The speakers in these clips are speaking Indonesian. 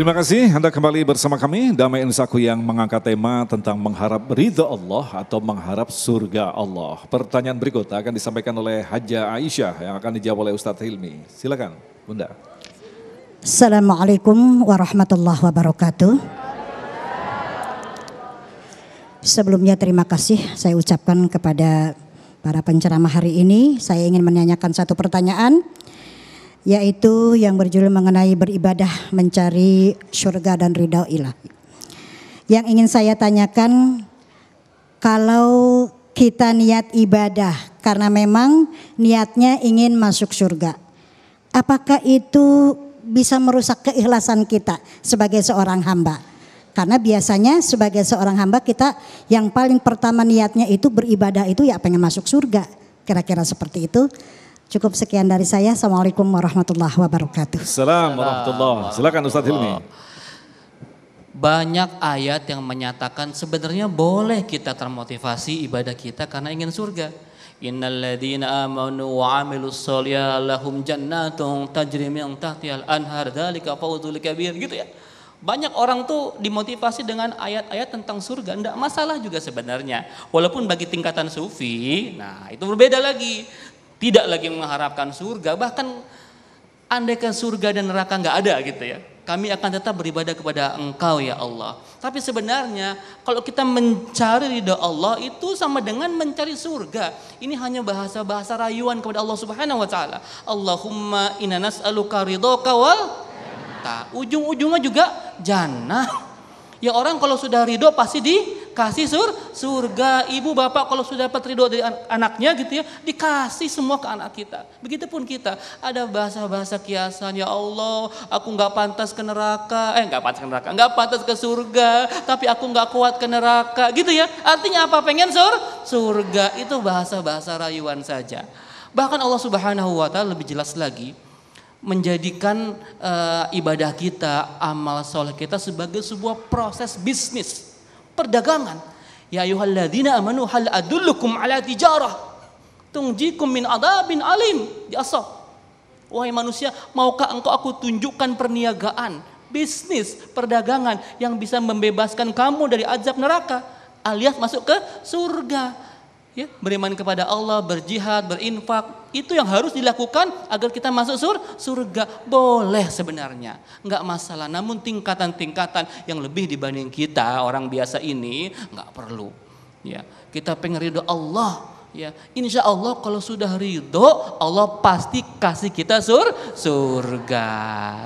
Terima kasih Anda kembali bersama kami Damai Insaku yang mengangkat tema tentang mengharap ridha Allah atau mengharap surga Allah. Pertanyaan berikut akan disampaikan oleh Haja Aisyah yang akan dijawab oleh Ustadz Hilmi. Silakan Bunda. Assalamualaikum warahmatullahi wabarakatuh. Sebelumnya terima kasih saya ucapkan kepada para penceramah hari ini. Saya ingin menanyakan satu pertanyaan yaitu yang berjudul mengenai beribadah mencari surga dan ridha ilahi. Yang ingin saya tanyakan kalau kita niat ibadah karena memang niatnya ingin masuk surga. Apakah itu bisa merusak keikhlasan kita sebagai seorang hamba? Karena biasanya sebagai seorang hamba kita yang paling pertama niatnya itu beribadah itu ya pengen masuk surga. Kira-kira seperti itu. Cukup sekian dari saya. Assalamualaikum warahmatullahi wabarakatuh. Assalamualaikum warahmatullahi wabarakatuh. Silakan Ustaz Hilmi. Banyak ayat yang menyatakan sebenarnya boleh kita termotivasi ibadah kita karena ingin surga. Innalladzina amanu wa amilu solihah lahum jannatun tajrim yang tahtial anhar dalika fawzul kabir gitu ya. Banyak orang tuh dimotivasi dengan ayat-ayat tentang surga, Tidak masalah juga sebenarnya. Walaupun bagi tingkatan sufi, nah itu berbeda lagi tidak lagi mengharapkan surga, bahkan andaikan surga dan neraka nggak ada gitu ya. Kami akan tetap beribadah kepada Engkau ya Allah. Tapi sebenarnya kalau kita mencari ridha Allah itu sama dengan mencari surga. Ini hanya bahasa-bahasa rayuan kepada Allah Subhanahu wa taala. Allahumma inna nas'aluka kawal wal Ujung-ujungnya juga jannah. Ya orang kalau sudah ridho pasti di dikasih sur surga. Ibu bapak kalau sudah dapat ridho dari anaknya gitu ya, dikasih semua ke anak kita. Begitupun kita ada bahasa-bahasa kiasan ya Allah, aku nggak pantas ke neraka, eh nggak pantas ke neraka, nggak pantas ke surga, tapi aku nggak kuat ke neraka, gitu ya. Artinya apa? Pengen sur surga itu bahasa-bahasa rayuan saja. Bahkan Allah Subhanahu wa taala lebih jelas lagi menjadikan uh, ibadah kita, amal soleh kita sebagai sebuah proses bisnis perdagangan. Ya ayuhalladzina amanu hal adullukum ala tijarah tungjikum min adabin alim di asal. Wahai manusia, maukah engkau aku tunjukkan perniagaan, bisnis, perdagangan yang bisa membebaskan kamu dari azab neraka alias masuk ke surga. Ya, beriman kepada Allah, berjihad, berinfak, itu yang harus dilakukan agar kita masuk sur surga. Boleh sebenarnya, nggak masalah. Namun tingkatan-tingkatan yang lebih dibanding kita orang biasa ini nggak perlu. Ya, kita pengen ridho Allah. Ya, insya Allah kalau sudah ridho Allah pasti kasih kita sur surga.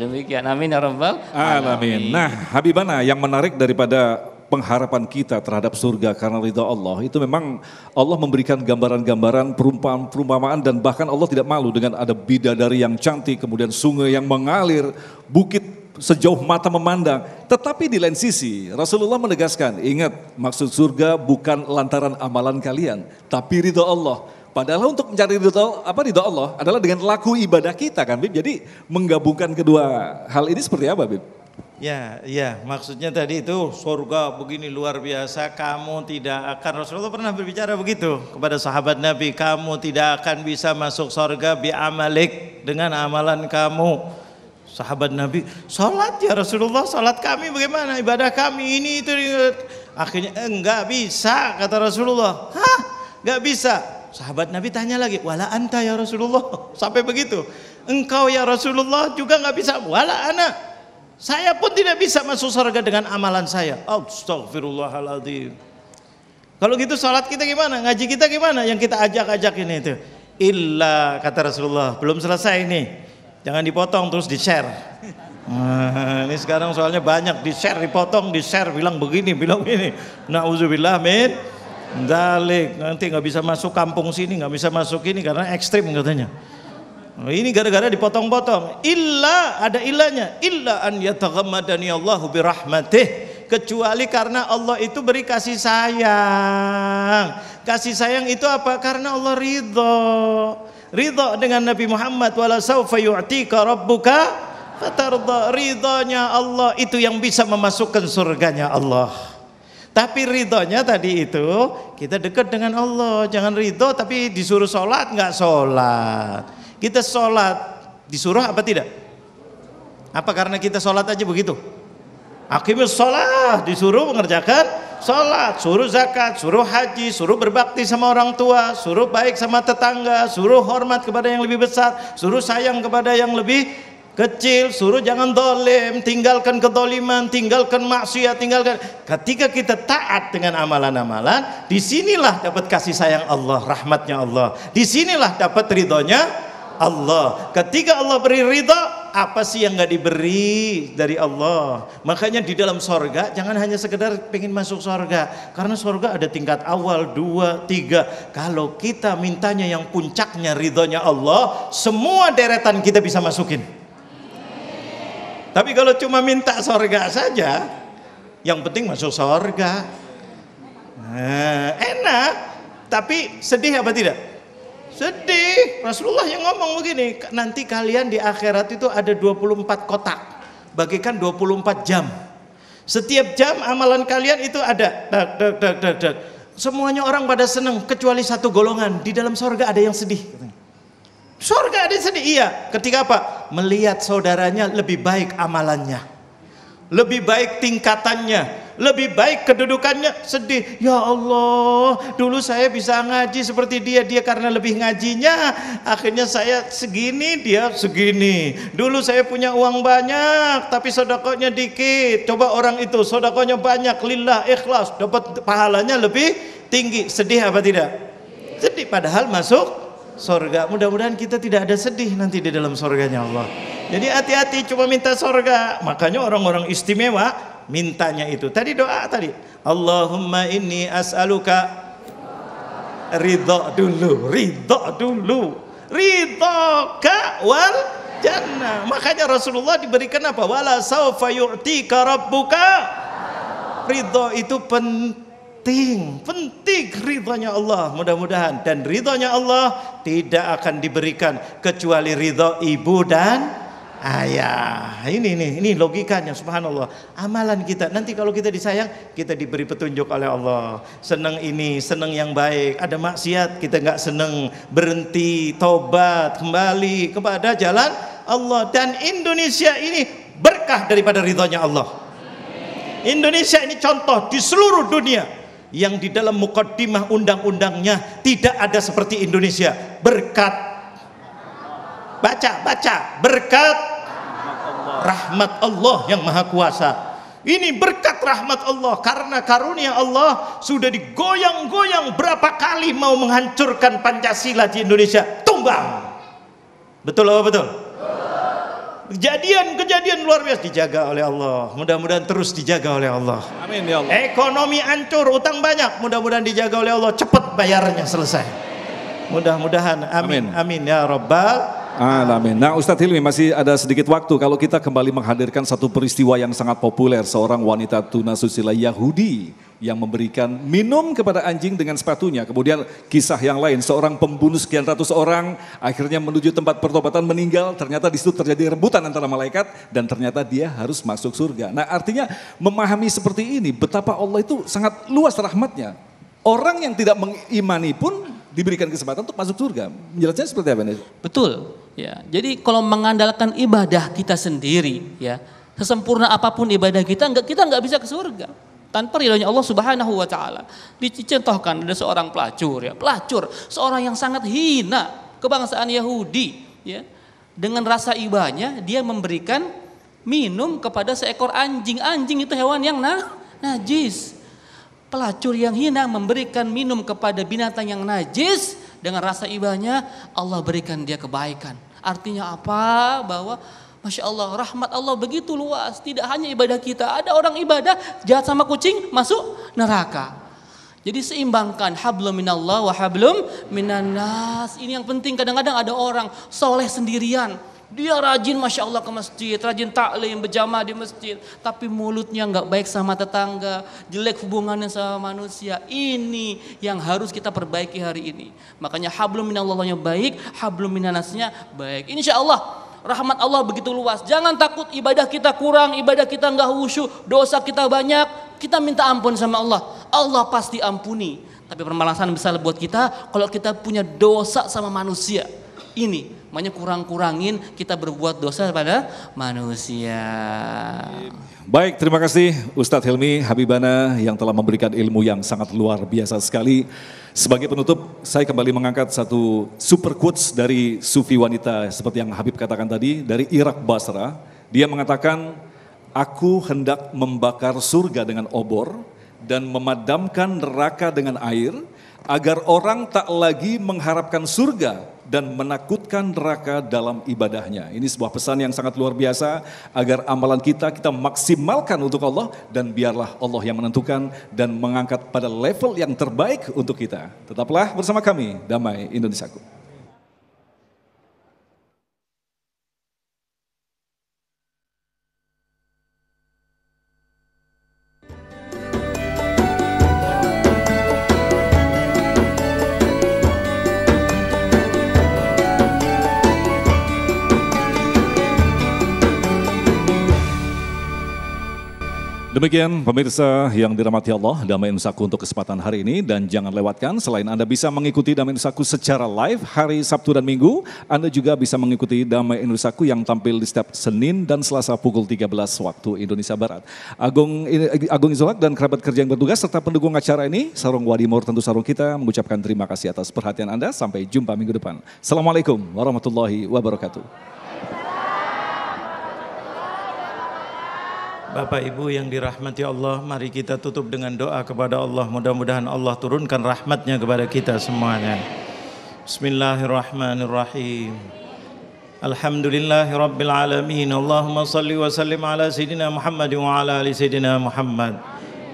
Demikian, amin ya rabbal alamin. Nah, Habibana yang menarik daripada pengharapan kita terhadap surga karena ridha Allah itu memang Allah memberikan gambaran-gambaran perumpamaan-perumpamaan dan bahkan Allah tidak malu dengan ada bidadari yang cantik kemudian sungai yang mengalir bukit sejauh mata memandang tetapi di lain sisi Rasulullah menegaskan ingat maksud surga bukan lantaran amalan kalian tapi ridha Allah Padahal untuk mencari ridho, apa ridha Allah adalah dengan laku ibadah kita kan Bib. Jadi menggabungkan kedua hal ini seperti apa Bib? Ya, ya, maksudnya tadi itu surga begini luar biasa, kamu tidak akan Rasulullah pernah berbicara begitu kepada sahabat Nabi, kamu tidak akan bisa masuk surga bi amalik dengan amalan kamu. Sahabat Nabi, salat ya Rasulullah, salat kami bagaimana ibadah kami ini itu akhirnya enggak eh, bisa kata Rasulullah. Hah? Enggak bisa. Sahabat Nabi tanya lagi, "Wala anta ya Rasulullah?" Sampai begitu. Engkau ya Rasulullah juga enggak bisa. "Wala anak saya pun tidak bisa masuk surga dengan amalan saya. Astagfirullahaladzim. Kalau gitu salat kita gimana? Ngaji kita gimana? Yang kita ajak-ajak ini itu. Illa kata Rasulullah. Belum selesai ini. Jangan dipotong terus di-share. Nah, ini sekarang soalnya banyak di-share, dipotong, di-share, bilang begini, bilang ini. Nauzubillah min dalik. Nanti nggak bisa masuk kampung sini, nggak bisa masuk ini karena ekstrim katanya. Ini gara-gara dipotong-potong. Illa ada ilahnya. Illa an yataghammadani Allahu birahmatih. Kecuali karena Allah itu beri kasih sayang. Kasih sayang itu apa? Karena Allah ridho. Ridho dengan Nabi Muhammad. Wala sawfa yu'tika rabbuka fatarda. Ridhonya Allah itu yang bisa memasukkan surganya Allah. Tapi ridhonya tadi itu kita dekat dengan Allah. Jangan ridho tapi disuruh sholat nggak sholat kita sholat disuruh apa tidak? Apa karena kita sholat aja begitu? Akibat sholat disuruh mengerjakan sholat, suruh zakat, suruh haji, suruh berbakti sama orang tua, suruh baik sama tetangga, suruh hormat kepada yang lebih besar, suruh sayang kepada yang lebih kecil, suruh jangan dolim, tinggalkan kedoliman, tinggalkan maksiat, tinggalkan. Ketika kita taat dengan amalan-amalan, disinilah dapat kasih sayang Allah, rahmatnya Allah, disinilah dapat ridhonya Allah. Ketika Allah beri ridha, apa sih yang nggak diberi dari Allah? Makanya di dalam sorga jangan hanya sekedar pengen masuk sorga, karena sorga ada tingkat awal dua tiga. Kalau kita mintanya yang puncaknya ridhonya Allah, semua deretan kita bisa masukin. Tapi kalau cuma minta sorga saja, yang penting masuk sorga. Nah, enak, tapi sedih apa tidak? Sedih. Rasulullah yang ngomong begini, nanti kalian di akhirat itu ada 24 kotak. Bagikan 24 jam. Setiap jam amalan kalian itu ada. Dak, dak, dak, dak, dak. Semuanya orang pada senang kecuali satu golongan. Di dalam sorga ada yang sedih. Sorga ada yang sedih, iya. Ketika apa? Melihat saudaranya lebih baik amalannya. Lebih baik tingkatannya lebih baik kedudukannya sedih ya Allah dulu saya bisa ngaji seperti dia dia karena lebih ngajinya akhirnya saya segini dia segini dulu saya punya uang banyak tapi sodakonya dikit coba orang itu sodakonya banyak lillah ikhlas dapat pahalanya lebih tinggi sedih apa tidak sedih padahal masuk sorga. Mudah-mudahan kita tidak ada sedih nanti di dalam sorganya Allah. Jadi hati-hati cuma minta sorga. Makanya orang-orang istimewa mintanya itu. Tadi doa tadi. Allahumma inni as'aluka ridho dulu, ridho dulu. ka wal jannah. Makanya Rasulullah diberikan apa? Wala saufa yu'tika rabbuka. Ridho itu penting, penting ridhonya Allah mudah-mudahan dan ridhonya Allah tidak akan diberikan kecuali ridho ibu dan ayah. Ya. Ini nih, ini logikanya subhanallah. Amalan kita nanti kalau kita disayang, kita diberi petunjuk oleh Allah. Seneng ini, seneng yang baik. Ada maksiat kita nggak seneng. berhenti, tobat, kembali kepada jalan Allah dan Indonesia ini berkah daripada ridhonya Allah. Indonesia ini contoh di seluruh dunia yang di dalam mukaddimah undang-undangnya tidak ada seperti Indonesia berkat baca baca berkat rahmat Allah yang maha kuasa. Ini berkat rahmat Allah karena karunia Allah sudah digoyang-goyang berapa kali mau menghancurkan Pancasila di Indonesia tumbang. Betul apa betul? Kejadian-kejadian luar biasa dijaga oleh Allah. Mudah-mudahan terus dijaga oleh Allah. Amin ya Allah. Ekonomi hancur, utang banyak, mudah-mudahan dijaga oleh Allah. Cepat bayarnya selesai. Mudah-mudahan amin. amin. Amin ya rabbal Alamin. Nah Ustadz Hilmi masih ada sedikit waktu kalau kita kembali menghadirkan satu peristiwa yang sangat populer. Seorang wanita tuna susila Yahudi yang memberikan minum kepada anjing dengan sepatunya. Kemudian kisah yang lain, seorang pembunuh sekian ratus orang akhirnya menuju tempat pertobatan meninggal. Ternyata di situ terjadi rebutan antara malaikat dan ternyata dia harus masuk surga. Nah artinya memahami seperti ini betapa Allah itu sangat luas rahmatnya. Orang yang tidak mengimani pun diberikan kesempatan untuk masuk surga. Menjelaskan seperti apa nih? Betul. Ya, jadi kalau mengandalkan ibadah kita sendiri, ya sesempurna apapun ibadah kita, nggak kita nggak bisa ke surga tanpa ridhonya Allah Subhanahu wa taala. Dicontohkan ada seorang pelacur ya, pelacur, seorang yang sangat hina kebangsaan Yahudi, ya. Dengan rasa ibahnya dia memberikan minum kepada seekor anjing. Anjing itu hewan yang nah, najis. Pelacur yang hina memberikan minum kepada binatang yang najis, dengan rasa ibahnya Allah berikan dia kebaikan. Artinya apa? Bahwa Masya Allah, rahmat Allah begitu luas. Tidak hanya ibadah kita, ada orang ibadah jahat sama kucing masuk neraka. Jadi seimbangkan hablum minallah wa hablum minannas. Ini yang penting kadang-kadang ada orang soleh sendirian dia rajin Masya Allah ke masjid, rajin taklim, berjamaah di masjid. Tapi mulutnya nggak baik sama tetangga, jelek hubungannya sama manusia. Ini yang harus kita perbaiki hari ini. Makanya hablum minallahnya baik, hablum minanasnya baik. Insya Allah rahmat Allah begitu luas. Jangan takut ibadah kita kurang, ibadah kita nggak khusyuk, dosa kita banyak. Kita minta ampun sama Allah. Allah pasti ampuni. Tapi permalasan besar buat kita kalau kita punya dosa sama manusia ini. Makanya kurang-kurangin kita berbuat dosa pada manusia. Baik, terima kasih Ustadz Hilmi Habibana yang telah memberikan ilmu yang sangat luar biasa sekali. Sebagai penutup, saya kembali mengangkat satu super quotes dari sufi wanita seperti yang Habib katakan tadi dari Irak Basra. Dia mengatakan, "Aku hendak membakar surga dengan obor dan memadamkan neraka dengan air." agar orang tak lagi mengharapkan surga dan menakutkan neraka dalam ibadahnya. Ini sebuah pesan yang sangat luar biasa agar amalan kita kita maksimalkan untuk Allah dan biarlah Allah yang menentukan dan mengangkat pada level yang terbaik untuk kita. Tetaplah bersama kami, damai Indonesiaku. Demikian pemirsa yang dirahmati Allah, Damai Insaku untuk kesempatan hari ini dan jangan lewatkan selain Anda bisa mengikuti Damai Insaku secara live hari Sabtu dan Minggu, Anda juga bisa mengikuti Damai Insaku yang tampil di setiap Senin dan Selasa pukul 13 waktu Indonesia Barat. Agung Agung Izolak dan kerabat kerja yang bertugas serta pendukung acara ini, Sarung Wadimur tentu sarung kita mengucapkan terima kasih atas perhatian Anda. Sampai jumpa minggu depan. Assalamualaikum warahmatullahi wabarakatuh. Bapak Ibu yang dirahmati Allah, mari kita tutup dengan doa kepada Allah. Mudah-mudahan Allah turunkan rahmatnya kepada kita semuanya. Bismillahirrahmanirrahim. Alhamdulillahirabbil alamin. Allahumma salli wa sallim ala Muhammad wa ala ali Muhammad.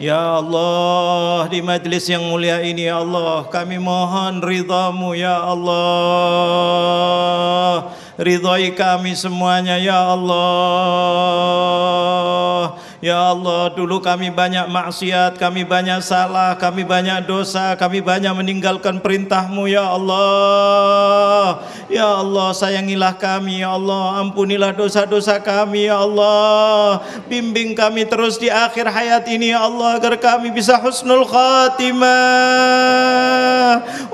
Ya Allah, di majlis yang mulia ini ya Allah, kami mohon ridhamu ya Allah. Ridhoi kami semuanya ya Allah Ya Allah dulu kami banyak maksiat kami banyak salah kami banyak dosa kami banyak meninggalkan perintahmu Ya Allah Ya Allah sayangilah kami Ya Allah ampunilah dosa-dosa kami Ya Allah bimbing kami terus di akhir hayat ini Ya Allah agar kami bisa husnul khatimah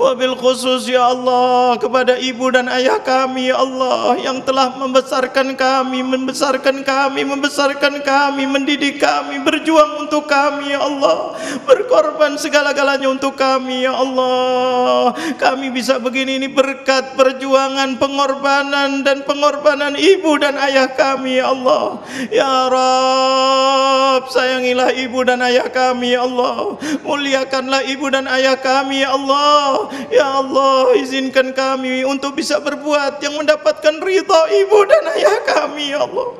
wabil khusus Ya Allah kepada ibu dan ayah kami Ya Allah yang telah membesarkan kami membesarkan kami membesarkan kami mendidik mendidik kami, berjuang untuk kami ya Allah, berkorban segala-galanya untuk kami ya Allah. Kami bisa begini ini berkat perjuangan, pengorbanan dan pengorbanan ibu dan ayah kami ya Allah. Ya Rabb, sayangilah ibu dan ayah kami ya Allah. Muliakanlah ibu dan ayah kami ya Allah. Ya Allah, izinkan kami untuk bisa berbuat yang mendapatkan rito ibu dan ayah kami ya Allah.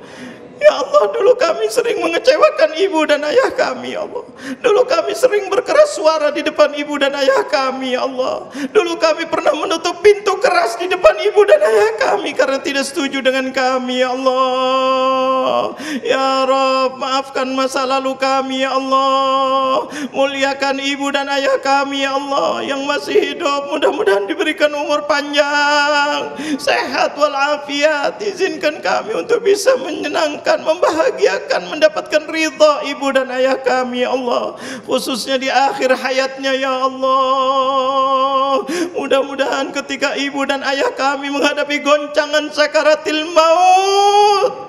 Ya Allah, dulu kami sering mengecewakan ibu dan ayah kami, ya Allah. Dulu kami sering berkeras suara di depan ibu dan ayah kami, ya Allah. Dulu kami pernah menutup pintu keras di depan ibu dan ayah kami karena tidak setuju dengan kami, ya Allah. Allah Ya Rabb maafkan masa lalu kami Ya Allah Muliakan ibu dan ayah kami Ya Allah Yang masih hidup mudah-mudahan diberikan umur panjang Sehat walafiat Izinkan kami untuk bisa menyenangkan Membahagiakan mendapatkan rida ibu dan ayah kami Ya Allah Khususnya di akhir hayatnya Ya Allah Mudah-mudahan ketika ibu dan ayah kami menghadapi goncangan sakaratil maut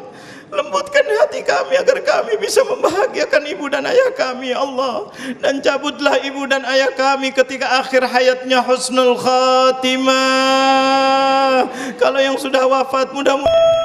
Lembutkan hati kami agar kami bisa membahagiakan ibu dan ayah kami ya Allah Dan cabutlah ibu dan ayah kami ketika akhir hayatnya husnul khatimah Kalau yang sudah wafat mudah-mudahan